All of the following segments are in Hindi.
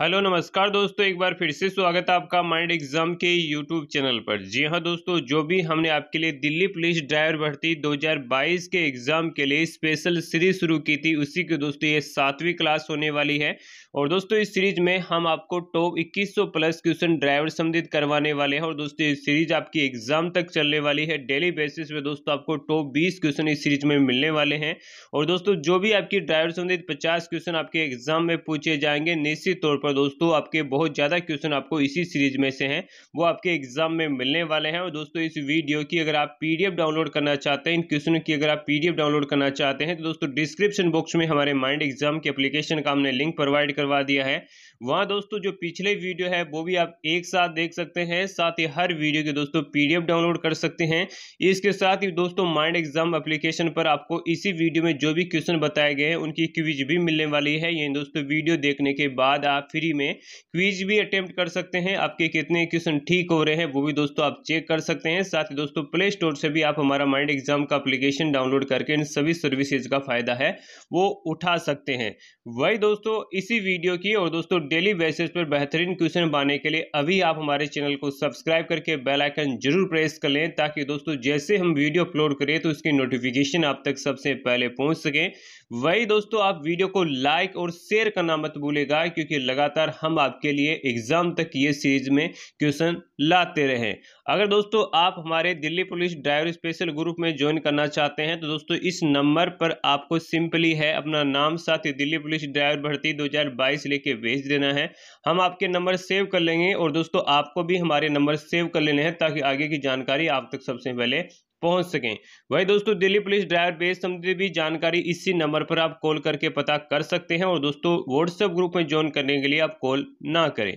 हेलो नमस्कार दोस्तों एक बार फिर से स्वागत है आपका माइंड एग्जाम के यूट्यूब चैनल पर जी हाँ दोस्तों जो भी हमने आपके लिए दिल्ली पुलिस ड्राइवर भर्ती 2022 के एग्ज़ाम के लिए स्पेशल सीरीज शुरू की थी उसी के दोस्तों ये सातवीं क्लास होने वाली है और दोस्तों इस सीरीज में हम आपको टॉप 2100 प्लस क्वेश्चन ड्राइवर संबंधित करवाने वाले हैं और दोस्तों ये सीरीज आपकी एग्जाम तक चलने वाली है डेली बेसिस पे दोस्तों आपको टॉप बीस क्वेश्चन इस सीरीज में मिलने वाले हैं और दोस्तों जो भी आपकी ड्राइवर संबंधित पचास क्वेश्चन आपके एग्जाम में पूछे जाएंगे निश्चित तौर पर दोस्तों आपके बहुत ज़्यादा क्वेश्चन आपको इसी सीरीज में से हैं वो आपके एग्जाम में मिलने वाले हैं और दोस्तों इस वीडियो की अगर आप पी डाउनलोड करना चाहते हैं इन क्वेश्चनों की अगर आप पी डाउनलोड करना चाहते हैं तो दोस्तों डिस्क्रिप्शन बॉक्स में हमारे माइंड एग्जाम के अप्लीकेशन का हमने लिंक प्रोवाइड करवा दिया है वहाँ दोस्तों जो पिछले वीडियो है वो भी आप एक साथ देख सकते हैं साथ ही हर वीडियो के दोस्तों पी डाउनलोड कर सकते हैं इसके साथ ही दोस्तों माइंड एग्जाम अप्लीकेशन पर आपको इसी वीडियो में जो भी क्वेश्चन बताए गए हैं उनकी क्विज भी मिलने वाली है ये दोस्तों वीडियो देखने के बाद आप फ्री में क्विज भी अटेम्प्ट कर सकते हैं आपके कितने क्वेश्चन ठीक हो रहे हैं वो भी दोस्तों आप चेक कर सकते हैं साथ ही दोस्तों प्ले स्टोर से भी आप हमारा माइंड एग्जाम का अप्लीकेशन डाउनलोड करके इन सभी सर्विसेज का फायदा है वो उठा सकते हैं वही दोस्तों इसी वीडियो की और दोस्तों डेली बेसिस पर बेहतरीन क्वेश्चन बनाने के लिए अभी आप हमारे चैनल को सब्सक्राइब करके बेल आइकन जरूर प्रेस कर लें ताकि दोस्तों जैसे हम वीडियो अपलोड करें तो उसकी नोटिफिकेशन आप तक सबसे पहले पहुंच सकें वही दोस्तों आप वीडियो को लाइक और शेयर करना मत भूलेगा क्योंकि लगातार हम आपके लिए एग्जाम तक ये सीरीज में क्वेश्चन लाते रहे अगर दोस्तों आप हमारे Delhi police driver special group में ज्वाइन करना चाहते हैं तो दोस्तों इस नंबर पर आपको सिंपली है अपना नाम साथ ही दिल्ली पुलिस ड्राइवर भर्ती 2022 लेके भेज देना है हम आपके नंबर सेव कर लेंगे और दोस्तों आपको भी हमारे नंबर सेव कर लेने हैं ताकि आगे की जानकारी आप तक सबसे पहले पहुंच सकें वही दोस्तों दिल्ली पुलिस ड्राइवर बेस संबंधित भी जानकारी इसी नंबर पर आप कॉल करके पता कर सकते हैं और दोस्तों व्हाट्सएप ग्रुप में ज्वाइन करने के लिए आप कॉल ना करें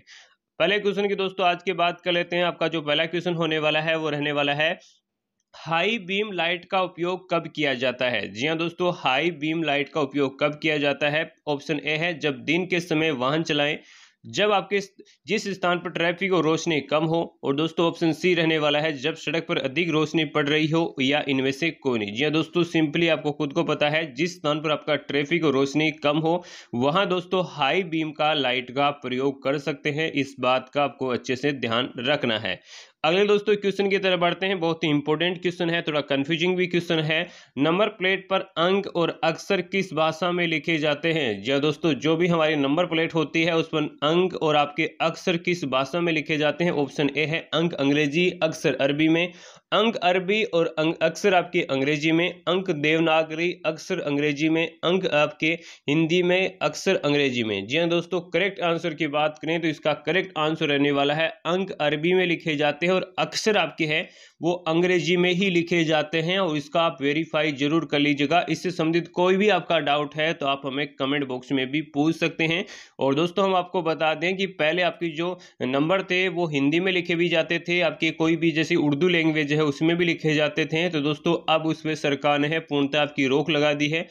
पहले क्वेश्चन की दोस्तों आज की बात कर लेते हैं आपका जो पहला क्वेश्चन होने वाला है वो रहने वाला है हाई बीम लाइट का उपयोग कब किया जाता है जी हाँ दोस्तों हाई बीम लाइट का उपयोग कब किया जाता है ऑप्शन ए है जब दिन के समय वाहन चलाएं जब आपके जिस स्थान पर ट्रैफिक और रोशनी कम हो और दोस्तों ऑप्शन सी रहने वाला है जब सड़क पर अधिक रोशनी पड़ रही हो या इनमें से कोई नहीं जी हाँ, दोस्तों सिंपली आपको खुद को पता है जिस स्थान पर आपका ट्रैफिक और रोशनी कम हो वहां दोस्तों हाई बीम का लाइट का प्रयोग कर सकते हैं इस बात का आपको अच्छे से ध्यान रखना है अगले दोस्तों क्वेश्चन की तरफ बढ़ते हैं बहुत ही इंपॉर्टेंट क्वेश्चन है थोड़ा कंफ्यूजिंग भी क्वेश्चन है नंबर प्लेट पर अंक और अक्सर किस भाषा में लिखे जाते हैं या दोस्तों जो भी हमारी नंबर प्लेट होती है उस पर अंक और आपके अक्सर किस भाषा में लिखे जाते हैं ऑप्शन ए है अंक अंग्रेजी अक्सर अरबी में अंक अरबी और अंक अक्सर आपके अंग्रेजी में अंक देवनागरी अक्सर अंग्रेजी में अंक आपके हिंदी में अक्सर अंग्रेजी में जी हाँ दोस्तों करेक्ट आंसर की बात करें तो इसका करेक्ट आंसर रहने वाला है अंक अरबी में लिखे जाते हैं और अक्सर आपके हैं वो अंग्रेजी में ही लिखे जाते हैं और इसका आप वेरीफाई जरूर कर लीजिएगा इससे संबंधित कोई भी आपका डाउट है तो आप हमें कमेंट बॉक्स में भी पूछ सकते हैं और दोस्तों हम आपको बता दें कि पहले आपके जो नंबर थे वो हिंदी में लिखे भी जाते थे आपके कोई भी जैसे उर्दू लैंग्वेज है उसमें भी लिखे जाते थे तो दोस्तों अब उसमें सरकार ने पूर्णतः आपकी रोक लगा दी है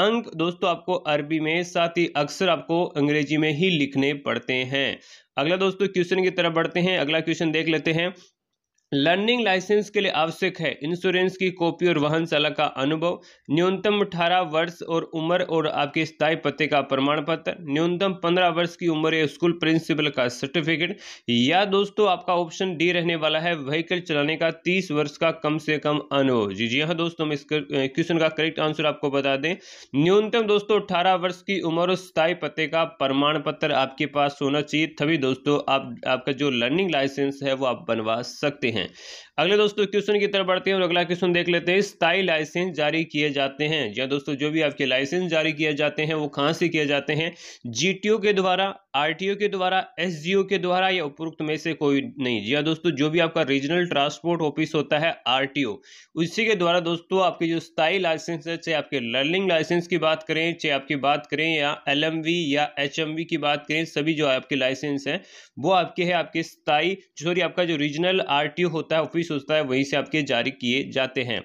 अंक दोस्तों आपको अरबी में साथ ही अक्सर आपको अंग्रेजी में ही लिखने पड़ते हैं अगला दोस्तों क्वेश्चन की तरफ बढ़ते हैं अगला क्वेश्चन देख लेते हैं लर्निंग लाइसेंस के लिए आवश्यक है इंश्योरेंस की कॉपी और वाहन चालक का अनुभव न्यूनतम अठारह वर्ष और उम्र और आपके स्थायी पते का प्रमाण पत्र न्यूनतम पंद्रह वर्ष की उम्र या स्कूल प्रिंसिपल का सर्टिफिकेट या दोस्तों आपका ऑप्शन डी रहने वाला है व्हीकल चलाने का तीस वर्ष का कम से कम अनुभव जी जी हाँ दोस्तों इस क्वेश्चन का करेक्ट आंसर आपको बता दें न्यूनतम दोस्तों अठारह वर्ष की उम्र और स्थायी पते का प्रमाण पत्र आपके पास होना चाहिए तभी दोस्तों आपका जो लर्निंग लाइसेंस है वो आप बनवा सकते हैं हैं अगले दोस्तों क्वेश्चन की तरफ बढ़ते हैं और अगला क्वेश्चन देख लेते हैं स्थाई लाइसेंस जारी किए जाते हैं या दोस्तों जो भी आपके लाइसेंस जारी किए जाते हैं वो कहाँ से किए जाते हैं जीटीओ के द्वारा आरटीओ के द्वारा एसजीओ के द्वारा या उपरोक्त में से कोई नहीं जी हाँ दोस्तों जो भी आपका रीजनल ट्रांसपोर्ट ऑफिस होता है आरटीओ उसी के द्वारा दोस्तों आपके जो स्थायी लाइसेंस है चाहे आपके लर्निंग लाइसेंस की बात करें चाहे आपकी बात करें या एलएमवी या एचएमवी की बात करें सभी जो आपके लाइसेंस हैं वो आपके है आपके स्थायी सॉरी आपका जो रीजनल आर होता है ऑफिस होता है वहीं से आपके जारी किए जाते हैं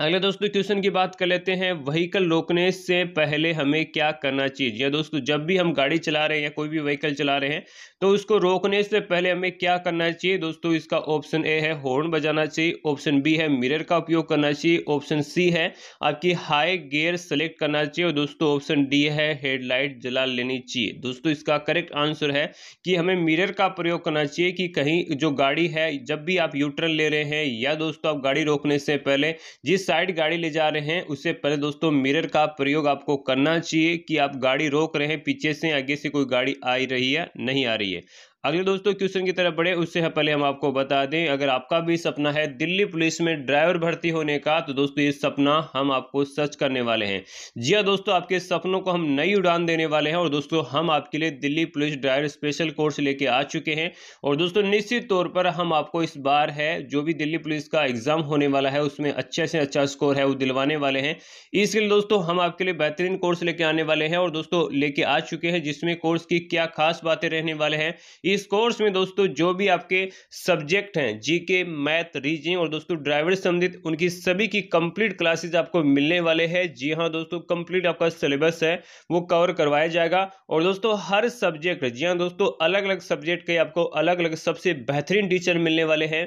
अगले दोस्तों क्वेश्चन की बात कर लेते हैं व्हीकल रोकने से पहले हमें क्या करना चाहिए या दोस्तों जब भी हम गाड़ी चला रहे हैं या कोई भी व्हीकल चला रहे हैं तो उसको रोकने से पहले हमें क्या करना चाहिए दोस्तों इसका ऑप्शन ए है हॉर्न बजाना चाहिए ऑप्शन बी है मिरर का उपयोग करना चाहिए ऑप्शन सी है आपकी हाई गेयर सेलेक्ट करना चाहिए और दोस्तों ऑप्शन डी है हेडलाइट जला लेनी चाहिए दोस्तों इसका करेक्ट आंसर है कि हमें मिरर का प्रयोग करना चाहिए कि कहीं जो गाड़ी है जब भी आप यूटर्न ले रहे हैं या दोस्तों आप गाड़ी रोकने से पहले जिस साइड गाड़ी ले जा रहे हैं उससे पहले दोस्तों मिरर का प्रयोग आपको करना चाहिए कि आप गाड़ी रोक रहे हैं पीछे से आगे से कोई गाड़ी आ रही है नहीं आ रही है अगले दोस्तों क्वेश्चन की तरफ बढ़े उससे हाँ, पहले हम आपको बता दें अगर आपका भी सपना है दिल्ली पुलिस में ड्राइवर भर्ती होने का तो दोस्तों ये सपना हम आपको सच करने वाले हैं जी हाँ दोस्तों आपके सपनों को हम नई उड़ान देने वाले हैं और दोस्तों हम आपके लिए Delhi police driver special course लेके आ चुके हैं और दोस्तों निश्चित तौर पर हम आपको इस बार है जो भी दिल्ली पुलिस का एग्जाम होने वाला है उसमें अच्छे से अच्छा स्कोर है वो दिलवाने वाले हैं इसके लिए दोस्तों हम आपके लिए बेहतरीन कोर्स लेके आने वाले हैं और दोस्तों लेके आ चुके हैं जिसमें कोर्स की क्या खास बातें रहने वाले हैं इस कोर्स में दोस्तों जो भी आपके सब्जेक्ट हैं जीके मैथ रीजनिंग और दोस्तों ड्राइवर संबंधित उनकी सभी की कंप्लीट क्लासेस आपको मिलने वाले हैं जी हाँ दोस्तों कंप्लीट आपका सिलेबस है वो कवर करवाया जाएगा और दोस्तों हर सब्जेक्ट जी हाँ दोस्तों अलग अलग सब्जेक्ट के आपको अलग अलग सबसे बेहतरीन टीचर मिलने वाले हैं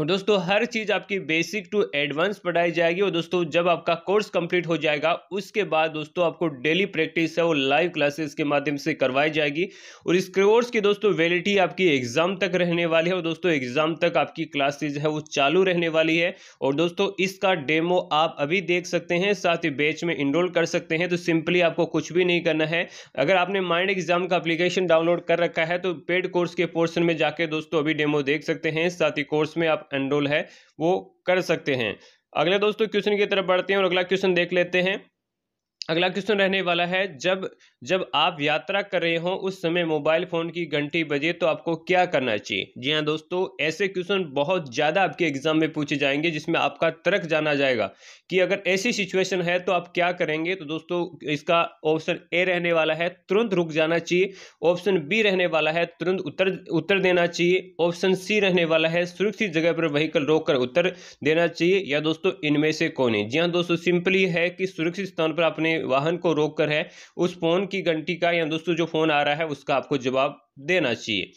और दोस्तों हर चीज़ आपकी बेसिक टू एडवांस पढ़ाई जाएगी और दोस्तों जब आपका कोर्स कंप्लीट हो जाएगा उसके बाद दोस्तों आपको डेली प्रैक्टिस है वो लाइव क्लासेस के माध्यम से करवाई जाएगी और इस कोर्स की दोस्तों वैलिडिटी आपकी एग्ज़ाम तक रहने वाली है और दोस्तों एग्ज़ाम तक आपकी क्लासेज है वो चालू रहने वाली है और दोस्तों इसका डेमो आप अभी देख सकते हैं साथ ही बैच में इनरोल कर सकते हैं तो सिंपली आपको कुछ भी नहीं करना है अगर आपने माइंड एग्ज़ाम का अप्लीकेशन डाउनलोड कर रखा है तो पेड कोर्स के पोर्सन में जाकर दोस्तों अभी डेमो देख सकते हैं साथ ही कोर्स में आप एनरोल है वो कर सकते हैं अगले दोस्तों क्वेश्चन की तरफ बढ़ते हैं और अगला क्वेश्चन देख लेते हैं अगला क्वेश्चन रहने वाला है जब जब आप यात्रा कर रहे हो उस समय मोबाइल फ़ोन की घंटी बजे तो आपको क्या करना चाहिए जी हाँ दोस्तों ऐसे क्वेश्चन बहुत ज़्यादा आपके एग्ज़ाम में पूछे जाएंगे जिसमें आपका तर्क जाना जाएगा कि अगर ऐसी सिचुएशन है तो आप क्या करेंगे तो दोस्तों इसका ऑप्शन ए रहने वाला है तुरंत रुक जाना चाहिए ऑप्शन बी रहने वाला है तुरंत उत्तर उत्तर देना चाहिए ऑप्शन सी रहने वाला है सुरक्षित जगह पर वहीकल रोक कर उत्तर देना चाहिए या दोस्तों इनमें से कौन है जी हाँ दोस्तों सिंपली है कि सुरक्षित स्थान पर अपने वाहन को रोक कर है उस फोन की घंटी का या दोस्तों जो फ़ोन आ रहा है उसका आपको जवाब देना चाहिए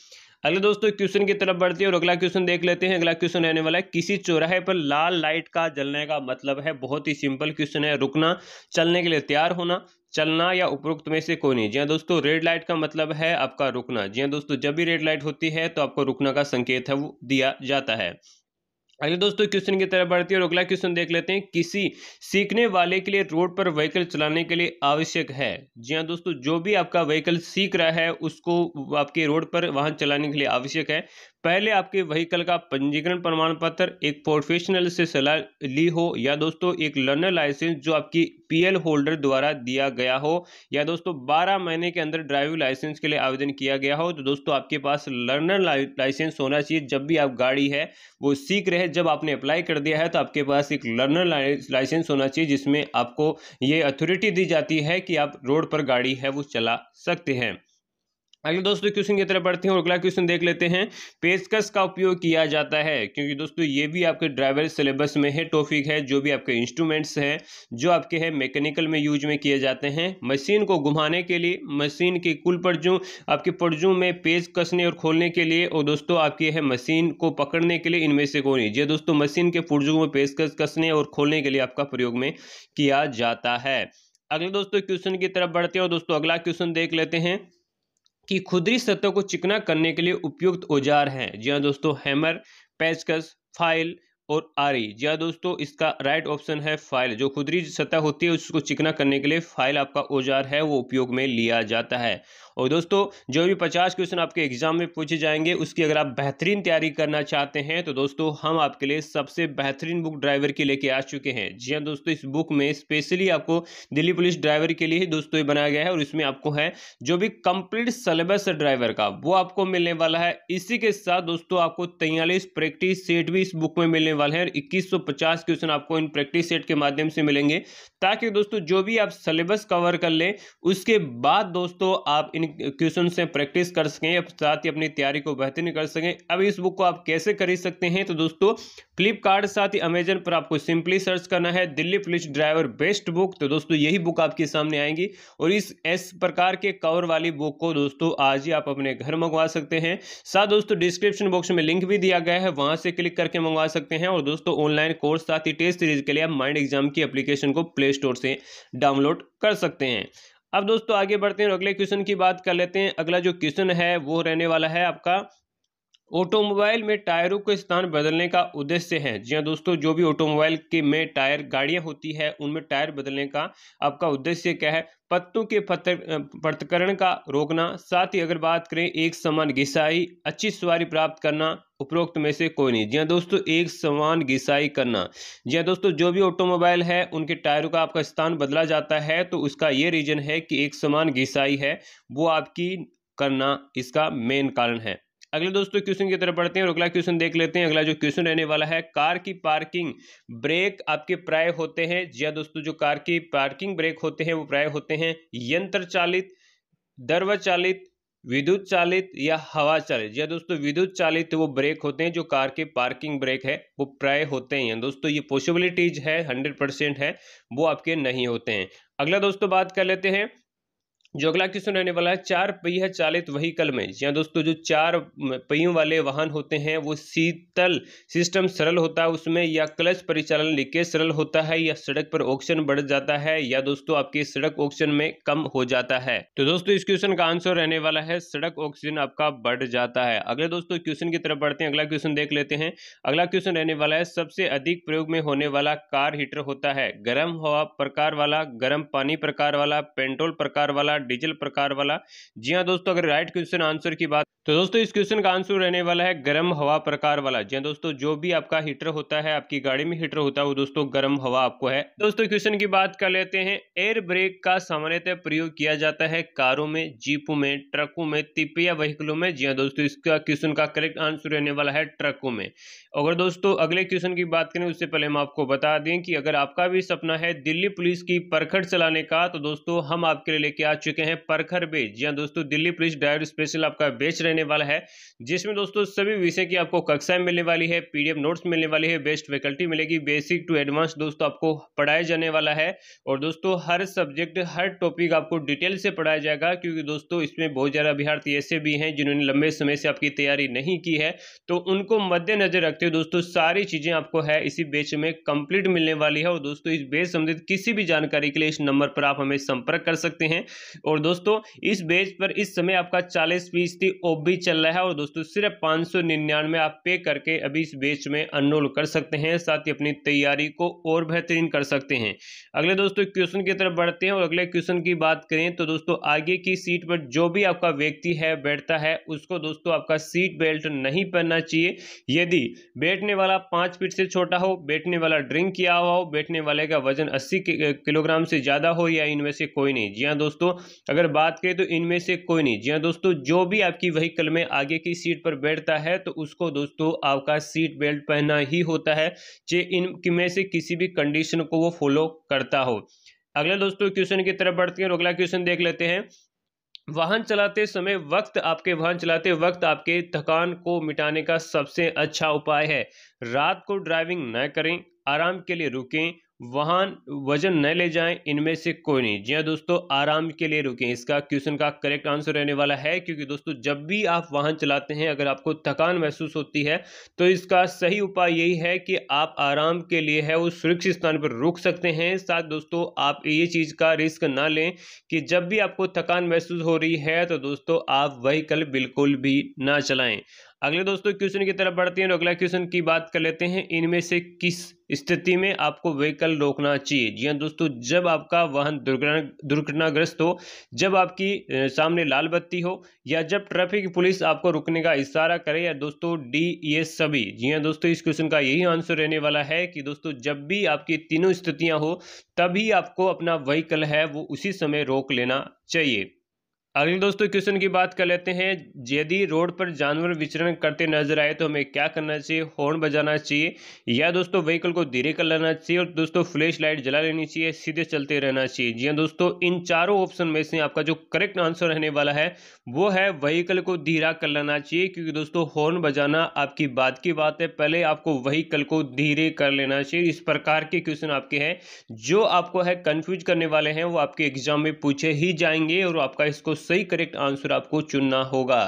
अगले दोस्तों क्वेश्चन की तरफ बढ़ते हैं और अगला क्वेश्चन देख लेते हैं अगला क्वेश्चन रहने वाला है किसी चौराहे पर लाल लाइट का जलने का मतलब है बहुत ही सिंपल क्वेश्चन है रुकना चलने के लिए तैयार होना चलना या उपरोक्त में से कोई नहीं जी हाँ दोस्तों रेड लाइट का मतलब है आपका रुकना जी हाँ दोस्तों जब भी रेड लाइट होती है तो आपको रुकना का संकेत है वो दिया जाता है अगले दोस्तों क्वेश्चन की तरफ बढ़ती है और अगला क्वेश्चन देख लेते हैं किसी सीखने वाले के लिए रोड पर व्हीकल चलाने के लिए आवश्यक है जी हाँ दोस्तों जो भी आपका व्हीकल सीख रहा है उसको आपके रोड पर वाहन चलाने के लिए आवश्यक है पहले आपके व्हीकल का पंजीकरण प्रमाण पत्र एक प्रोफेशनल से सलाह ली हो या दोस्तों एक लर्नर लाइसेंस जो आपकी पीएल होल्डर द्वारा दिया गया हो या दोस्तों 12 महीने के अंदर ड्राइविंग लाइसेंस के लिए आवेदन किया गया हो तो दोस्तों आपके पास लर्नर लाइसेंस होना चाहिए जब भी आप गाड़ी है वो सीख रहे जब आपने अप्लाई कर दिया है तो आपके पास एक लर्नर लाइसेंस होना चाहिए जिसमें आपको ये अथॉरिटी दी जाती है कि आप रोड पर गाड़ी है वो चला सकते हैं अगले दोस्तों क्वेश्चन की तरफ बढ़ते हैं और अगला क्वेश्चन देख लेते हैं पेशकश का उपयोग किया जाता है क्योंकि दोस्तों ये भी आपके ड्राइवर सिलेबस में है टॉपिक है जो भी आपके इंस्ट्रूमेंट्स हैं जो आपके हैं मैकेनिकल में यूज में किए जाते हैं मशीन को घुमाने के लिए मशीन के कुल पर्जू आपके पर्जू में पेज कसने और खोलने के लिए और दोस्तों आपकी है मशीन को पकड़ने के लिए इनमें से कोई ये दोस्तों मशीन के पुर्जों में पेशकश कसने और खोलने के लिए आपका प्रयोग में किया जाता है अगले दोस्तों क्वेश्चन की तरफ बढ़ते हैं और दोस्तों अगला क्वेश्चन देख लेते हैं कि खुदरी सतह को चिकना करने के लिए उपयुक्त औजार हैं जी हाँ दोस्तों हैमर पैचकस फाइल और आरी जी हाँ दोस्तों इसका राइट ऑप्शन है फाइल जो खुदरी सतह होती है उसको चिकना करने के लिए फाइल आपका औजार है वो उपयोग में लिया जाता है और दोस्तों जो भी पचास क्वेश्चन आपके एग्जाम में पूछे जाएंगे उसकी अगर आप बेहतरीन तैयारी करना चाहते हैं तो दोस्तों हम आपके लिए सबसे बेहतरीन बुक ड्राइवर की लेके आ चुके हैं जी हाँ दोस्तों इस बुक में स्पेशली आपको दिल्ली पुलिस ड्राइवर के लिए ही दोस्तों ये बनाया गया है और इसमें आपको है जो भी कंप्लीट सिलेबस है ड्राइवर का वो आपको मिलने वाला है इसी के साथ दोस्तों आपको तैयलीस प्रैक्टिस सेट भी इस बुक में मिलने वाले हैं और इक्कीस क्वेश्चन आपको इन प्रैक्टिस सेट के माध्यम से मिलेंगे ताकि दोस्तों जो भी आप सिलेबस कवर कर लें उसके बाद दोस्तों आप इन क्वेश्चन से प्रैक्टिस कर सकें साथ ही अपनी तैयारी को बेहतरीन कर सकें अब इस बुक को आप कैसे खरीद सकते हैं तो दोस्तों फ्लिपकार्ट साथ ही अमेजन पर आपको सिंपली सर्च करना है Delhi police driver best book तो दोस्तों यही बुक आपके सामने आएंगी और इस इस प्रकार के कवर वाली बुक को दोस्तों आज ही आप अपने घर मंगवा सकते हैं साथ दोस्तों डिस्क्रिप्शन बॉक्स में लिंक भी दिया गया है वहाँ से क्लिक करके मंगवा सकते हैं और दोस्तों ऑनलाइन कोर्स साथ ही टेस्ट सीरीज के लिए आप माइंड एग्जाम की एप्लीकेशन को प्ले स्टोर से डाउनलोड कर सकते हैं अब दोस्तों आगे बढ़ते हैं अगले क्वेश्चन की बात कर लेते हैं अगला जो क्वेश्चन है वो रहने वाला है आपका ऑटोमोबाइल में टायरों के स्थान बदलने का उद्देश्य है जी हाँ दोस्तों जो भी ऑटोमोबाइल के में टायर गाड़ियाँ होती है उनमें टायर बदलने का आपका उद्देश्य क्या है पत्तों के पृथकरण का रोकना साथ ही अगर बात करें एक समान घिसाई अच्छी सवारी प्राप्त करना उपरोक्त में से कोई नहीं जी हाँ दोस्तों एक समान घिसाई करना जी हाँ दोस्तों जो भी ऑटोमोबाइल है उनके टायरों का आपका स्थान बदला जाता है तो उसका ये रीजन है कि एक समान घिसाई है वो आपकी करना इसका मेन कारण है अगले दोस्तों क्वेश्चन की तरफ बढ़ते हैं और अगला क्वेश्चन देख लेते हैं अगला जो क्वेश्चन रहने वाला है कार की पार्किंग ब्रेक आपके प्राय होते हैं या हाँ दोस्तों जो कार की पार्किंग ब्रेक होते हैं वो प्राय होते हैं यंत्र चालित दर्व चालित विद्युत चालित या हवा चालित या हाँ दोस्तों विद्युत चालित वो ब्रेक होते हैं जो कार के पार्किंग ब्रेक है वो प्राय होते हैं दोस्तों ये पॉसिबिलिटीज है हंड्रेड परसेंट है वो आपके नहीं होते हैं अगला दोस्तों बात कर लेते हैं जो अगला क्वेश्चन रहने वाला है चार पहिया चालित वहीकल में या हाँ दोस्तों जो चार पहियों वाले वाहन होते हैं वो शीतल सिस्टम सरल होता है उसमें या क्लच परिचालन लीकेज सरल होता है या सड़क पर ऑक्सीजन बढ़ जाता है या दोस्तों आपके सड़क ऑक्सीजन में कम हो जाता है तो दोस्तों इस क्वेश्चन का आंसर रहने वाला है सड़क ऑक्सीजन आपका बढ़ जाता है अगले दोस्तों क्वेश्चन की तरफ बढ़ते हैं अगला क्वेश्चन देख लेते हैं अगला क्वेश्चन रहने वाला है सबसे अधिक प्रयोग में होने वाला कार हीटर होता है गर्म हवा प्रकार वाला गर्म पानी प्रकार वाला पेट्रोल प्रकार वाला डीजल प्रकार वाला जी हाँ दोस्तों अगर राइट क्वेश्चन आंसर की बात तो दोस्तों इस क्वेश्चन का आंसर रहने वाला है गर्म हवा प्रकार वाला जी हाँ दोस्तों जो भी आपका हीटर होता है आपकी गाड़ी में हीटर होता है वो दोस्तों गर्म हवा आपको है दोस्तों क्वेश्चन की बात कर लेते हैं एयर ब्रेक का सामान्यतः प्रयोग किया जाता है कारों में जीपों में ट्रकों में तिपिया व्हीकलों में जी हाँ दोस्तों इसका क्वेश्चन का करेक्ट आंसर रहने वाला है ट्रकों में अगर दोस्तों अगले क्वेश्चन की बात करें उससे पहले हम आपको बता दें कि अगर आपका भी सपना है दिल्ली पुलिस की परखड़ चलाने का तो दोस्तों हम आपके लिए लेके आ चुके चुके हैं परखर बेच जी हाँ दोस्तों दिल्ली पुलिस ड्राइवर स्पेशल आपका बेच रहने वाला है जिसमें दोस्तों सभी विषय की आपको कक्षाएं मिलने वाली है पीडीएफ नोट्स मिलने वाली है बेस्ट फैकल्टी मिलेगी बेसिक टू एडवांस दोस्तों आपको पढ़ाया जाने वाला है और दोस्तों हर सब्जेक्ट हर टॉपिक आपको डिटेल से पढ़ाया जाएगा क्योंकि दोस्तों इसमें बहुत ज़्यादा अभ्यार्थी ऐसे भी हैं जिन्होंने लंबे समय से आपकी तैयारी नहीं की है तो उनको मद्देनजर रखते हुए दोस्तों सारी चीज़ें आपको है इसी बेच में कंप्लीट मिलने वाली है और दोस्तों इस बेच संबंधित किसी भी जानकारी के लिए इस नंबर पर आप हमें संपर्क कर सकते हैं और दोस्तों इस बेच पर इस समय आपका चालीस फीसदी ऑफ भी चल रहा है और दोस्तों सिर्फ पाँच सौ निन्यानवे आप पे करके अभी इस बेच में अनरोल कर सकते हैं साथ ही अपनी तैयारी को और बेहतरीन कर सकते हैं अगले दोस्तों क्वेश्चन की तरफ बढ़ते हैं और अगले क्वेश्चन की बात करें तो दोस्तों आगे की सीट पर जो भी आपका व्यक्ति है बैठता है उसको दोस्तों आपका सीट बेल्ट नहीं पहनना चाहिए यदि बैठने वाला पाँच फीट से छोटा हो बैठने वाला ड्रिंक किया हुआ हो बैठने वाले का वजन अस्सी किलोग्राम से ज़्यादा हो या इनमें से कोई नहीं जी हाँ दोस्तों अगर बात करें तो इनमें से कोई नहीं जी हाँ दोस्तों जो भी आपकी व्हीकल में आगे की सीट पर बैठता है तो उसको दोस्तों आपका सीट बेल्ट पहनना ही होता है जे में से किसी भी कंडीशन को वो फॉलो करता हो अगला दोस्तों क्वेश्चन की तरफ बढ़ते हैं और अगला क्वेश्चन देख लेते हैं वाहन चलाते समय वक्त आपके वाहन चलाते वक्त आपके थकान को मिटाने का सबसे अच्छा उपाय है रात को ड्राइविंग न करें आराम के लिए रुकें वाहन वजन न ले जाएं इनमें से कोई नहीं जी हाँ दोस्तों आराम के लिए रुकें इसका क्वेश्चन का करेक्ट आंसर रहने वाला है क्योंकि दोस्तों जब भी आप वाहन चलाते हैं अगर आपको थकान महसूस होती है तो इसका सही उपाय यही है कि आप आराम के लिए है उस सुरक्षित स्थान पर रुक सकते हैं साथ दोस्तों आप ये चीज़ का रिस्क ना लें कि जब भी आपको थकान महसूस हो रही है तो दोस्तों आप वहीकल बिल्कुल भी ना चलाएँ अगले दोस्तों क्वेश्चन की तरफ बढ़ते हैं और अगला क्वेश्चन की बात कर लेते हैं इनमें से किस स्थिति में आपको व्हीकल रोकना चाहिए जी हाँ दोस्तों जब आपका वाहन दुर्घटना दुर्घटनाग्रस्त हो जब आपकी सामने लाल बत्ती हो या जब ट्रैफिक पुलिस आपको रुकने का इशारा करे या दोस्तों डी ये e, सभी जी हाँ दोस्तों इस क्वेश्चन का यही आंसर रहने वाला है कि दोस्तों जब भी आपकी तीनों स्थितियाँ हो तभी आपको अपना व्हीकल है वो उसी समय रोक लेना चाहिए अगले दोस्तों क्वेश्चन की बात कर लेते हैं यदि रोड पर जानवर विचरण करते नजर आए तो हमें क्या करना चाहिए हॉर्न बजाना चाहिए या दोस्तों व्हीकल को धीरे कर लेना चाहिए और दोस्तों फ्लैश लाइट जला लेनी चाहिए सीधे चलते रहना चाहिए जी हाँ दोस्तों इन चारों ऑप्शन में से आपका जो करेक्ट आंसर रहने वाला है वो है व्हीकल को धीरा कर लेना चाहिए क्योंकि दोस्तों हॉर्न बजाना आपकी बात की बात है पहले आपको व्हीकल को धीरे कर लेना चाहिए इस प्रकार के क्वेश्चन आपके हैं जो आपको है कन्फ्यूज करने वाले हैं वो आपके एग्जाम में पूछे ही जाएंगे और आपका इसको सही करेक्ट आंसर आपको चुनना होगा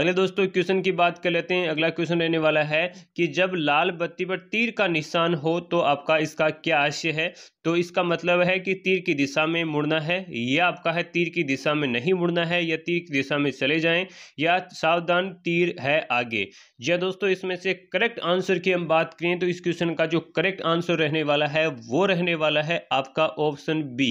अगले दोस्तों क्वेश्चन की बात कर लेते हैं अगला क्वेश्चन रहने वाला है कि जब लाल बत्ती पर तीर का निशान हो तो आपका इसका क्या आशय है तो इसका मतलब है कि तीर की दिशा में मुड़ना है या आपका है तीर की दिशा में नहीं मुड़ना है या तीर की दिशा में चले जाएं या सावधान तीर है आगे या हाँ दोस्तों इसमें से करेक्ट आंसर की हम बात करें तो इस क्वेश्चन का जो करेक्ट आंसर रहने वाला है वो रहने वाला है आपका ऑप्शन बी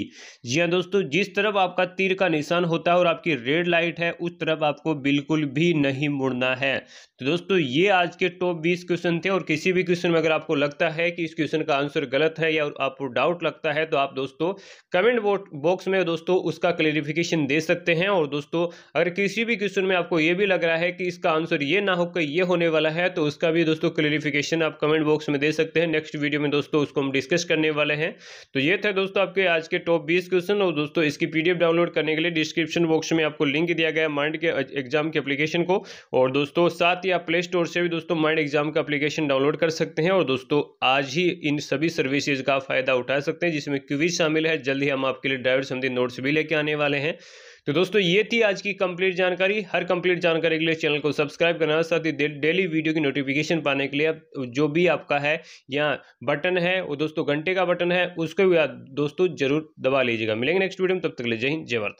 जी हाँ दोस्तों जिस तरफ आपका तीर का निशान होता है और आपकी आपकी रेड लाइट है उस तरफ आपको बिल्कुल भी नहीं मुड़ना है तो दोस्तों ये आज के टॉप बीस क्वेश्चन थे और किसी भी क्वेश्चन में अगर आपको लगता है कि इस क्वेश्चन का आंसर गलत है या आपको डाउट लगता है तो आप दोस्तों कमेंट बॉक्स में दोस्तों उसका क्लेरिफिकेशन दे सकते हैं और दोस्तों अगर किसी भी क्वेश्चन में आपको ये भी लग रहा है कि इसका आंसर ये ना होकर ये होने वाला है तो उसका भी दोस्तों क्लेरिफिकेशन आप कमेंट बॉक्स में दे सकते हैं नेक्स्ट वीडियो में दोस्तों उसको हम डिस्कस करने वाले हैं तो ये थे दोस्तों आपके आज के टॉप बीस क्वेश्चन और दोस्तों इसकी पीडीएफ डाउनलोड करने के लिए डिस्क्रिप्शन बॉक्स में में आपको लिंक दिया गया माइंड के एग्जाम के एप्लीकेशन को और दोस्तों साथ ही आप प्ले स्टोर से भी दोस्तों माइंड एग्जाम का एप्लीकेशन डाउनलोड कर सकते हैं और दोस्तों आज ही इन सभी सर्विसेज का फायदा उठा सकते हैं जिसमें क्विज शामिल है जल्द ही हम आपके लिए ड्राइवर संबंधी नोट्स भी लेके आने वाले हैं तो दोस्तों ये थी आज की कंप्लीट जानकारी हर कंप्लीट जानकारी के लिए चैनल को सब्सक्राइब करना साथ ही डेली वीडियो की नोटिफिकेशन पाने के लिए जो भी आपका है या बटन है वो दोस्तों घंटे का बटन है उसको भी आप दोस्तों जरूर दबा लीजिएगा मिलेंगे नेक्स्ट वीडियो में तब तक ले जय हिंद जय भारत